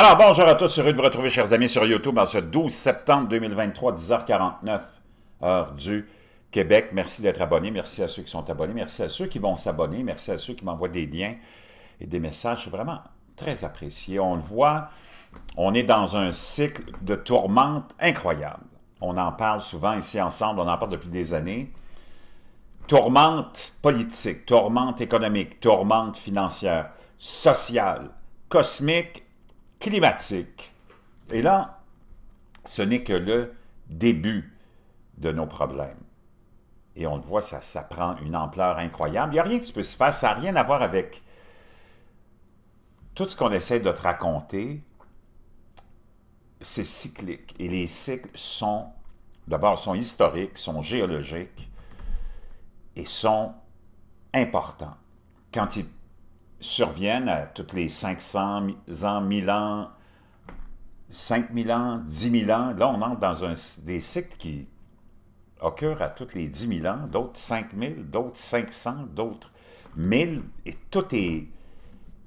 Alors, bonjour à tous, heureux de vous retrouver, chers amis, sur YouTube en ce 12 septembre 2023, 10h49, heure du Québec. Merci d'être abonné, merci à ceux qui sont abonnés, merci à ceux qui vont s'abonner, merci à ceux qui m'envoient des liens et des messages. vraiment très apprécié. On le voit, on est dans un cycle de tourmente incroyable. On en parle souvent ici ensemble, on en parle depuis des années. Tourmente politique, tourmente économique, tourmente financière, sociale, cosmique climatique. Et là, ce n'est que le début de nos problèmes. Et on le voit, ça, ça prend une ampleur incroyable. Il n'y a rien qui peut se faire, ça n'a rien à voir avec tout ce qu'on essaie de te raconter. C'est cyclique. Et les cycles sont, d'abord, sont historiques, sont géologiques et sont importants. Quand ils surviennent à toutes les 500 ans, 1000 ans, 5000 ans, 10 000 ans. Là, on entre dans un, des cycles qui occurrent à toutes les 10 000 ans, d'autres 5000, d'autres 500, d'autres 1000, et tout est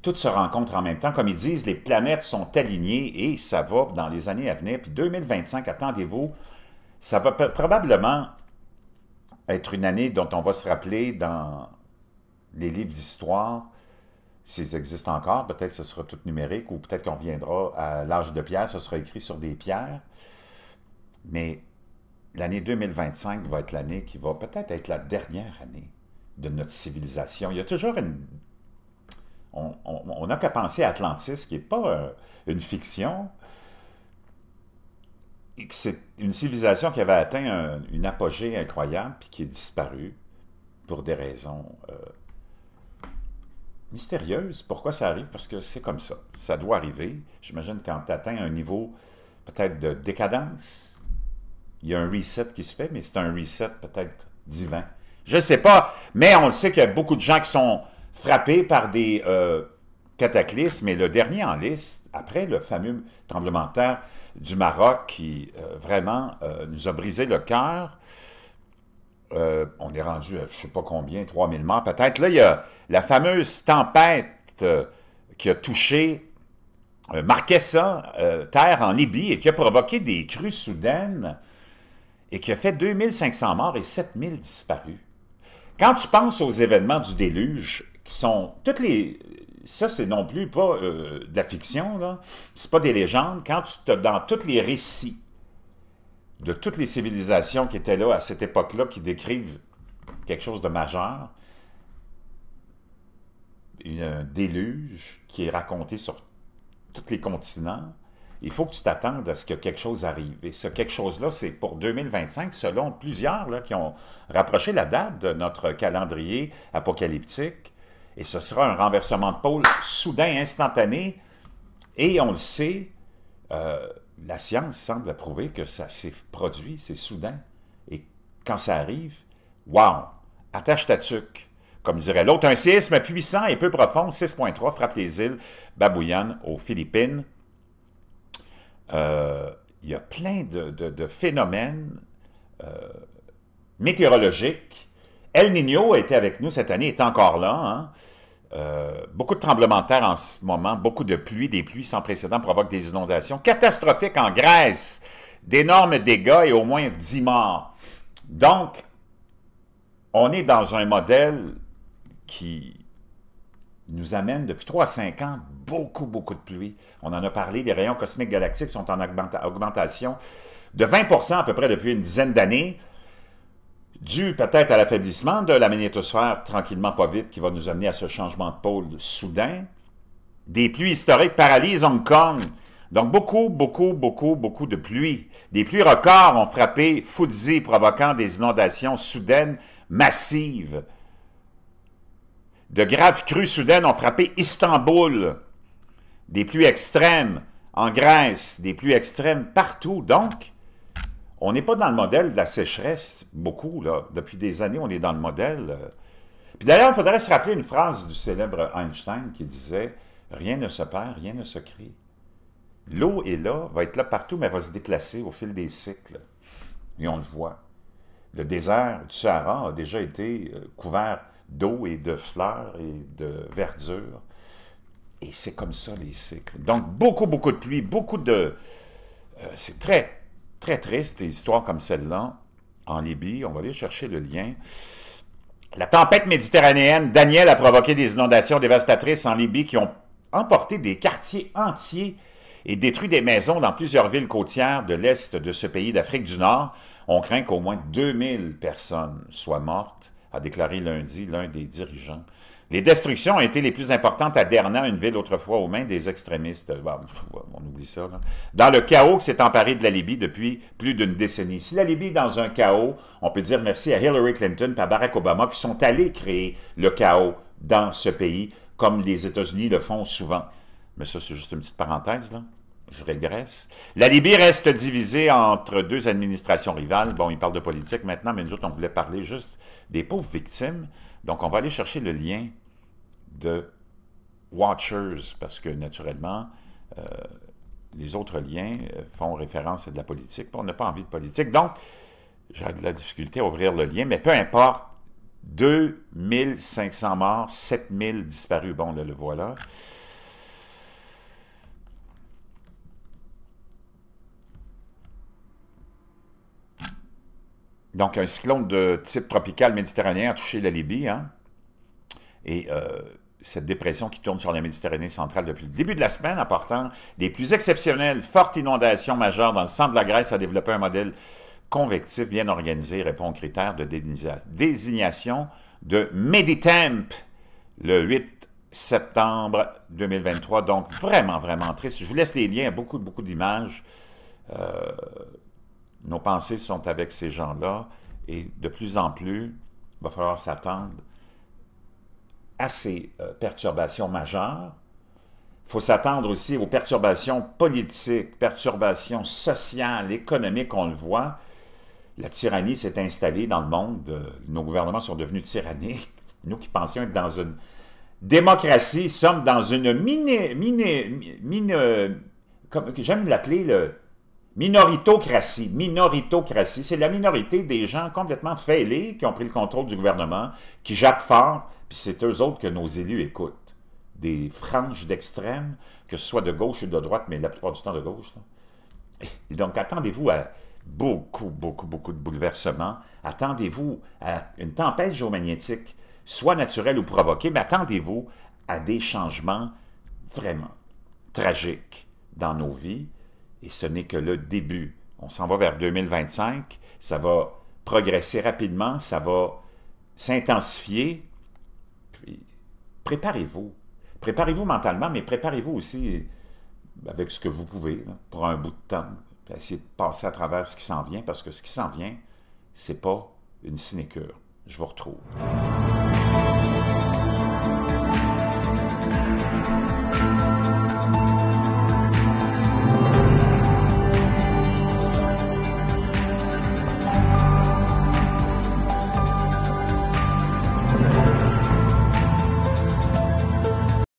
tout se rencontre en même temps. Comme ils disent, les planètes sont alignées et ça va dans les années à venir. Puis 2025, attendez-vous, ça va probablement être une année dont on va se rappeler dans les livres d'histoire s'ils existent encore, peut-être ce sera tout numérique ou peut-être qu'on viendra à l'âge de pierre, ce sera écrit sur des pierres. Mais l'année 2025 va être l'année qui va peut-être être la dernière année de notre civilisation. Il y a toujours une... On n'a qu'à penser à Atlantis, qui n'est pas euh, une fiction. C'est une civilisation qui avait atteint une apogée incroyable, puis qui est disparue pour des raisons euh, mystérieuse. Pourquoi ça arrive? Parce que c'est comme ça. Ça doit arriver. J'imagine quand tu atteins un niveau peut-être de décadence, il y a un reset qui se fait, mais c'est un reset peut-être divin. Je ne sais pas, mais on le sait qu'il y a beaucoup de gens qui sont frappés par des euh, cataclysmes. Et le dernier en liste, après le fameux tremblement de terre du Maroc qui euh, vraiment euh, nous a brisé le cœur, euh, on est rendu à je ne sais pas combien, 3000 morts peut-être. Là, il y a la fameuse tempête euh, qui a touché euh, Marquesa, terre en Libye, et qui a provoqué des crues soudaines et qui a fait 2500 morts et 7000 disparus. Quand tu penses aux événements du déluge, qui sont toutes les... Ça, c'est non plus pas de la fiction, là. C'est pas des légendes. Quand tu te... Dans tous les récits de toutes les civilisations qui étaient là à cette époque-là, qui décrivent quelque chose de majeur, une, un déluge qui est raconté sur tous les continents, il faut que tu t'attendes à ce que quelque chose arrive. Et ce quelque chose-là, c'est pour 2025, selon plusieurs là, qui ont rapproché la date de notre calendrier apocalyptique. Et ce sera un renversement de pôle soudain, instantané. Et on le sait, euh, la science semble prouver que ça s'est produit, c'est soudain. Et quand ça arrive, wow, attache ta tuque. Comme dirait l'autre, un séisme puissant et peu profond, 6.3, frappe les îles Babouyan aux Philippines. Il euh, y a plein de, phénomènes euh, météorologiques. El Niño était avec nous cette année, est encore là. Hein? Euh, beaucoup de tremblements de terre en ce moment, beaucoup de pluie, des pluies sans précédent provoquent des inondations catastrophiques en Grèce, d'énormes dégâts et au moins 10 morts. Donc, on est dans un modèle qui nous amène depuis 3 à 5 ans beaucoup, beaucoup de pluie. On en a parlé, les rayons cosmiques galactiques sont en augmentation de 20 à peu près depuis une dizaine d'années dû peut-être à l'affaiblissement de la magnétosphère, tranquillement pas vite, qui va nous amener à ce changement de pôle soudain. Des pluies historiques paralysent Hong Kong. Donc beaucoup, beaucoup, beaucoup, beaucoup de pluies. Des pluies records ont frappé Fuzhi, provoquant des inondations soudaines massives. De graves crues soudaines ont frappé Istanbul. Des pluies extrêmes en Grèce, des pluies extrêmes partout. Donc, on n'est pas dans le modèle de la sécheresse, beaucoup, là. Depuis des années, on est dans le modèle. Euh. Puis d'ailleurs, il faudrait se rappeler une phrase du célèbre Einstein qui disait « Rien ne se perd, rien ne se crée. » L'eau est là, va être là partout, mais elle va se déplacer au fil des cycles. Et on le voit. Le désert du Sahara a déjà été euh, couvert d'eau et de fleurs et de verdure. Et c'est comme ça, les cycles. Donc, beaucoup, beaucoup de pluie, beaucoup de... Euh, c'est très très triste, des histoires comme celle-là, en Libye. On va aller chercher le lien. La tempête méditerranéenne, Daniel, a provoqué des inondations dévastatrices en Libye qui ont emporté des quartiers entiers et détruit des maisons dans plusieurs villes côtières de l'Est de ce pays d'Afrique du Nord. On craint qu'au moins 2000 personnes soient mortes, a déclaré lundi l'un des dirigeants les destructions ont été les plus importantes à Derna, une ville autrefois aux mains des extrémistes. on oublie ça. Dans le chaos qui s'est emparé de la Libye depuis plus d'une décennie. Si la Libye est dans un chaos, on peut dire merci à Hillary Clinton et à Barack Obama qui sont allés créer le chaos dans ce pays, comme les États-Unis le font souvent. Mais ça, c'est juste une petite parenthèse, là je régresse. La Libye reste divisée entre deux administrations rivales. Bon, il parle de politique maintenant, mais nous autres, on voulait parler juste des pauvres victimes. Donc, on va aller chercher le lien de Watchers, parce que naturellement, euh, les autres liens euh, font référence à de la politique. On n'a pas envie de politique. Donc, j'ai de la difficulté à ouvrir le lien, mais peu importe. 2500 morts, 7000 disparus. Bon, là, le voilà. Donc, un cyclone de type tropical méditerranéen a touché la Libye. Hein? Et euh, cette dépression qui tourne sur la Méditerranée centrale depuis le début de la semaine, apportant des plus exceptionnelles, fortes inondations majeures dans le centre de la Grèce, a développé un modèle convectif bien organisé, répond aux critères de désignation de Meditemp le 8 septembre 2023. Donc, vraiment, vraiment triste. Je vous laisse les liens, beaucoup, beaucoup d'images. Euh, nos pensées sont avec ces gens-là et de plus en plus, il va falloir s'attendre à ces euh, perturbations majeures. Il faut s'attendre aussi aux perturbations politiques, perturbations sociales, économiques, on le voit. La tyrannie s'est installée dans le monde. Nos gouvernements sont devenus tyranniques. Nous qui pensions être dans une démocratie, sommes dans une mini... Euh, j'aime l'appeler le Minoritocratie, minoritocratie, c'est la minorité des gens complètement fêlés qui ont pris le contrôle du gouvernement, qui jappent fort, puis c'est eux autres que nos élus écoutent. Des franges d'extrême, que ce soit de gauche ou de droite, mais la plupart du temps de gauche. donc attendez-vous à beaucoup, beaucoup, beaucoup de bouleversements. Attendez-vous à une tempête géomagnétique, soit naturelle ou provoquée, mais attendez-vous à des changements vraiment tragiques dans nos vies, et ce n'est que le début. On s'en va vers 2025, ça va progresser rapidement, ça va s'intensifier. Préparez-vous. Préparez-vous mentalement, mais préparez-vous aussi avec ce que vous pouvez pour un bout de temps. Essayez de passer à travers ce qui s'en vient, parce que ce qui s'en vient, c'est pas une sinécure. Je vous retrouve.